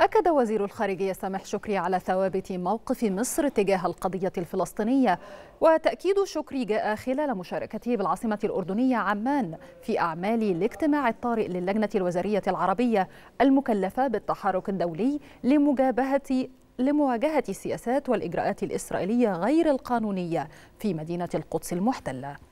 أكد وزير الخارجية سامح شكري على ثوابت موقف مصر تجاه القضية الفلسطينية وتأكيد شكري جاء خلال مشاركته بالعاصمة الأردنية عمان في أعمال الاجتماع الطارئ للجنة الوزارية العربية المكلفة بالتحرك الدولي لمجابهة لمواجهة السياسات والإجراءات الإسرائيلية غير القانونية في مدينة القدس المحتلة